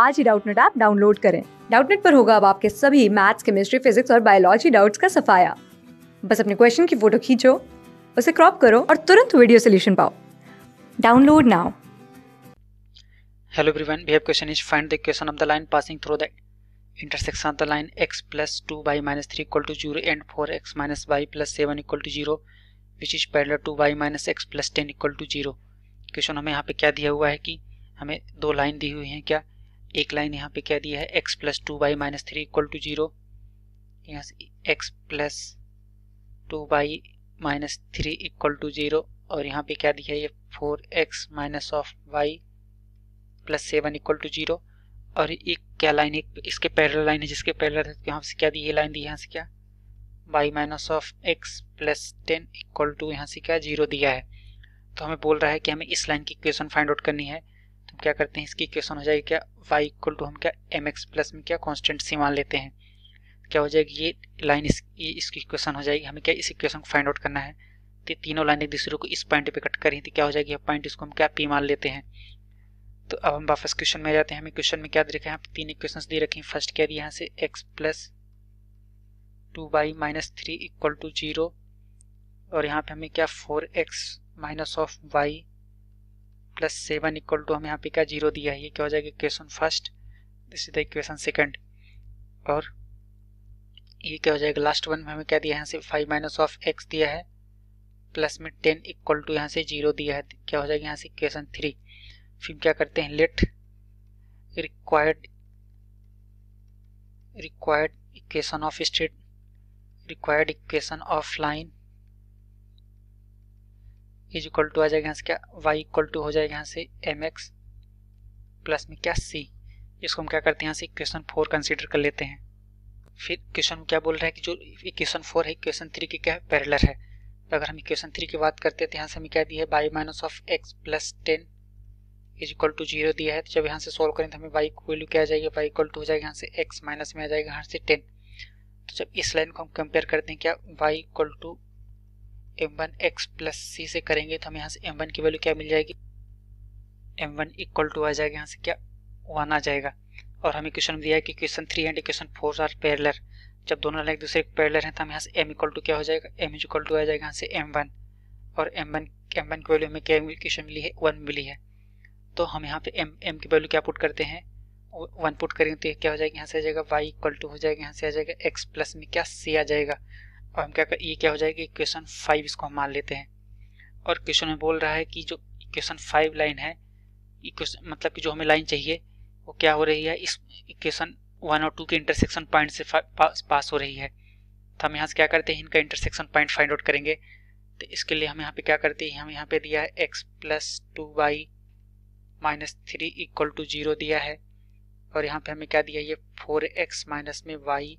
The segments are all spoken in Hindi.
आज ही डाउटनेट ऐप डाउनलोड करें डाउटनेट पर होगा अब आपके सभी मैथ्स केमिस्ट्री फिजिक्स और बायोलॉजी डाउट्स का सफाया बस अपने क्वेश्चन की फोटो खींचो उसे क्रॉप करो और तुरंत वीडियो सोल्यूशन पाओ download now hello everyone we have question is find the equation of the line passing through the intersection of the line x plus by minus 3 equal to 0 and 4x minus y plus 7 equal to 0 which is parallel to y minus x plus 10 equal to 0 question हमें यहां पे क्या दिया हुआ है कि हमें दो लाइन दी हुई हैं क्या एक लाइन यहाँ पे क्या दिया है x plus two by minus three equal to zero यहाँ से x plus two by minus three equal to zero और यहाँ पे क्या दिया है ये four x minus of y plus seven equal to zero और एक क्या लाइन है इसके पैरल लाइन है जिसके पैरल है तो यहाँ से क्या दी ये लाइन दी यहाँ से क्या y minus of x plus ten equal to यहाँ से क्या जीरो दिया है तो हमें बोल रहा है कि हमें इस लाइन की इक्वेशन फाइंड आउट करनी है तो हम क्या करते हैं इसकी इक्वेशन हो जाएगी क्या वाई इक्वल टू हम क्या एम एक्स प्लस में क्या कॉन्स्टेंट सी मान लेते हैं क्या हो जाएगी ये लाइन इस, इसकी इक्वेशन हो जाएगी हमें क्या इस इक्वेशन को फाइंड आउट करना है तो तीनों लाइन एक दूसरे को इस पॉइंट पर कट करें तो क्या हो जाएगी पॉइंट इसको हम क्या पी मान लेते हैं तो अब हम वापस क्वेश्चन में जाते हैं हमें क्वेश्चन में क्या दे रखा है तीन इक्वेशन दे रखे हैं फर्स्ट क्या दिया यहाँ से x plus two by minus three equal to zero और यहाँ पे हमें क्या four x minus of y plus seven equal to हम यहाँ पे क्या जीरो दिया है ये क्या हो जाएगा equation first this is the equation second और ये क्या हो जाएगा लास्ट वन में हमें क्या दिया है यहाँ से फाइव माइनस ऑफ एक्स दिया है प्लस में टेन इक्वल टू यहाँ से जीरो दिया है क्या हो जाएगा यहाँ से इक्वेशन थ्री फिर क्या करते हैं let required required equation of state required equation of line is equal to आ जाएगा यहाँ से क्या वाई इक्वल टू हो जाएगा यहाँ से एम एक्स प्लस में क्या सी इसको हम क्या करते हैं यहाँ से इक्वेशन फोर कंसिडर कर लेते हैं फिर क्वेश्चन क्या बोल रहा है कि जो इक्वेशन फोर है इक्वेशन थ्री की क्या है पैरेलर है तो अगर हम इक्वेशन थ्री की बात करते हैं तो यहाँ से हमें क्या दिया है by minus of x plus ten is equal to zero दिया है तो जब यहाँ से सोल्व करें तो हमें वाई की वैल्यू क्या आ जाएगी वाई इक्वल टू हो जाएगा यहाँ से एक्स माइनस में आ जाएगा यहाँ से टेन तो जब इस लाइन को हम कंपेयर करते हैं क्या y equal to m one x plus c से करेंगे तो हमें यहाँ से एम वन की वैल्यू क्या मिल जाएगी एम वन इक्वल टू आ जाएगा यहाँ से क्या वन आ जाएगा और हमें क्वेश्चन दिया है कि question three and question four are parallel जब दोनों लाइन एक दूसरे के पैरलर हैं तो हमें यहाँ से एम इक्वल टू क्या हो जाएगा एम इज इक्वल टू आ जाएगा यहाँ से एम वन और एम वन एम वन की वैल्यू हमें क्या क्वेश्चन मिली है वन मिली है तो हम यहाँ पे एम एम की वैल्यू क्या पुट करते हैं वन पुट करेंगे तो क्या हो जाएगा यहाँ से आ जाएगा वाई इक्वल टू हो जाएगा यहाँ से आ जाएगा एक्स प्लस में क्या सी आ जाएगा और हम क्या कर, ये क्या हो जाएगा इक्वेशन फाइव इसको हम मान लेते हैं और क्वेश्चन में बोल रहा है कि जो इक्वेशन फाइव लाइन है इक्वेशन मतलब कि जो हमें लाइन चाहिए वो क्या हो रही है इस इक्वेशन वन और टू के इंटरसेक्शन पॉइंट से पास, पास हो रही है तो हम यहाँ से क्या करते हैं इनका इंटरसेक्शन पॉइंट फाइंड आउट करेंगे तो इसके लिए हम यहाँ पे क्या करते हैं हम यहाँ पे दिया है x plus two y minus three equal to zero दिया है और यहाँ पे हमें क्या दिया ये फोर एक्स माइनस में वाई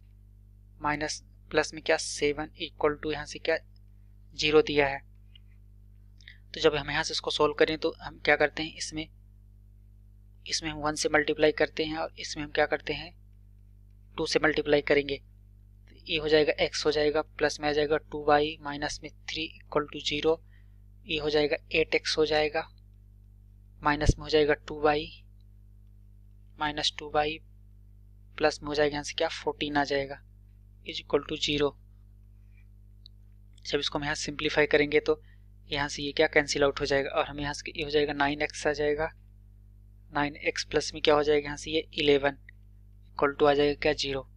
माइनस प्लस में क्या सेवन इक्वल टू यहाँ से क्या जीरो दिया है तो जब हम यहाँ से इसको सोल्व करें तो हम क्या करते हैं इसमें इसमें हम वन से मल्टीप्लाई करते हैं और इसमें हम क्या करते हैं टू से मल्टीप्लाई करेंगे तो ये हो जाएगा एक्स हो जाएगा प्लस में आ जाएगा टू बाई माइनस में थ्री इक्वल टू जीरो ये हो जाएगा एट एक्स हो जाएगा माइनस में हो जाएगा two by minus two by plus में हो जाएगा यहाँ से क्या फोर्टीन आ जाएगा इज इक्वल टू जीरो जब इसको हम यहाँ सिंप्लीफाई करेंगे तो यहाँ से ये क्या कैंसिल आउट हो जाएगा और हम यहाँ से ये हो जाएगा नाइन एक्स आ जाएगा नाइन एक्स प्लस में क्या हो जाएगा यहाँ से ये इलेवन इक्वल टू आ जाएगा क्या जीरो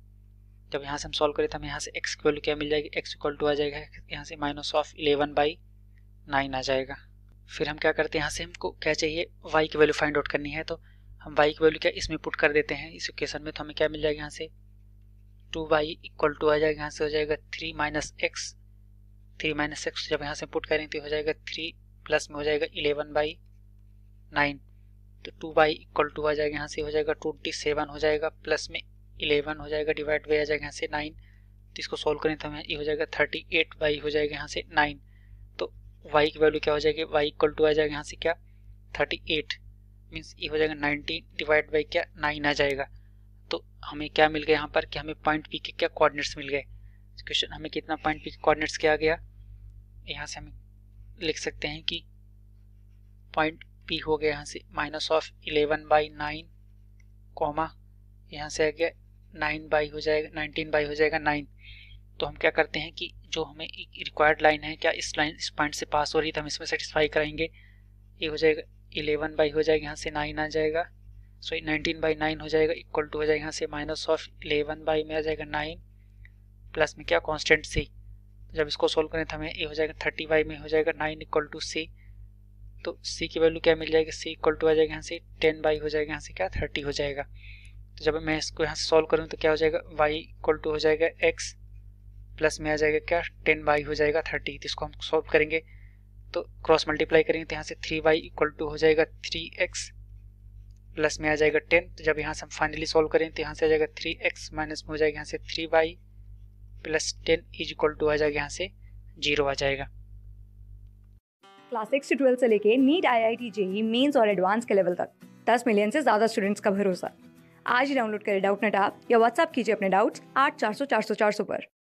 जब यहाँ से हम सॉल्व करें तो हमें यहाँ से एक्स की वैल्यू क्या मिल जाएगी एक्स इक्वल टू आ जाएगा यहाँ से minus of eleven by nine आ जाएगा फिर हम क्या करते हैं यहाँ से हमको क्या चाहिए वाई की वैल्यू फाइंड आउट करनी है तो हम वाई की वैल्यू क्या इसमें पुट कर देते हैं इस इक्वेशन में तो हमें क्या मिल जाएगा यहाँ से टू वाई इक्वल टू आ जाएगा यहाँ से हो जाएगा three minus x three minus x जब यहाँ से पुट करें तो हो जाएगा थ्री प्लस में हो जाएगा इलेवन बाई नाइन तो टू बाई इक्वल टू आ जाएगा यहाँ से हो जाएगा ट्वेंटी सेवन हो जाएगा प्लस में इलेवन हो जाएगा डिवाइड बाई आ जाएगा यहाँ से नाइन तो इसको सॉल्व करें तो हमें ये हो जाएगा थर्टी एट बाई हो जाएगा यहाँ से नाइन तो वाई की वैल्यू क्या हो जाएगी वाई इक्वल टू आ जाएगा यहाँ से क्या थर्टी एट मीन्स ये हो जाएगा नाइनटीन डिवाइड बाई क्या नाइन आ जाएगा तो हमें क्या मिल गया यहाँ पर कि हमें पॉइंट पी के क्या कोऑर्डिनेट्स मिल गए क्वेश्चन हमें कितना पॉइंट पी के कोऑर्डिनेट्स क्या गया यहाँ से हम लिख सकते हैं कि पॉइंट पी हो गया यहाँ से minus of eleven by nine comma यहाँ से आ गया नाइन बाई हो जाएगा नाइनटीन बाई हो जाएगा नाइन तो हम क्या करते हैं कि जो हमें रिक्वायर्ड लाइन है क्या इस लाइन इस पॉइंट से पास हो रही है तो हम इसमें सेटिस्फाई कराएंगे ये हो जाएगा इलेवन बाई हो जाएगा यहाँ से नाइन आ जाएगा सो नाइनटीन बाई नाइन हो जाएगा इक्वल टू हो जाएगा यहाँ से माइनस ऑफ इलेवन बाई में आ जाएगा नाइन प्लस में क्या कॉन्स्टेंट सी तो जब इसको सोल्व करें तो हमें ए हो जाएगा थर्टी बाई में हो जाएगा नाइन इक्वल टू सी तो सी की वैल्यू क्या मिल जाएगी सी इक्वल टू आ जाएगा यहाँ से टेन बाई हो जाएगा यहाँ से क्या थर्टी हो जाएगा तो जब मैं इसको यहाँ से सोल्व करूँ तो क्या हो जाएगा वाई इक्वल टू हो जाएगा एक्स प्लस में आ जाएगा क्या टेन बाई हो जाएगा थर्टी तो इसको हम सोल्व करेंगे तो क्रॉस मल्टीप्लाई करेंगे तो यहाँ से थ्री बाई इक्वल टू हो जाएगा थ्री एक्स प्लस में आ जाएगा टेन तो जब यहाँ से हम फाइनली सॉल्व करें तो यहाँ से आ जाएगा थ्री एक्स माइनस में हो जाएगा यहाँ से three y plus ten is equal to आ जाएगा यहाँ से जीरो आ जाएगा क्लास सिक्स से ट्वेल्थ से लेके NEET I I T JEE mains और एडवांस के लेवल तक दस मिलियन से ज़्यादा स्टूडेंट्स का भरोसा आज ही डाउनलोड करें डाउट नेट आप या व्हाट्सअप कीजिए अपने डाउट्स आठ चार सौ चार सौ चार सौ पर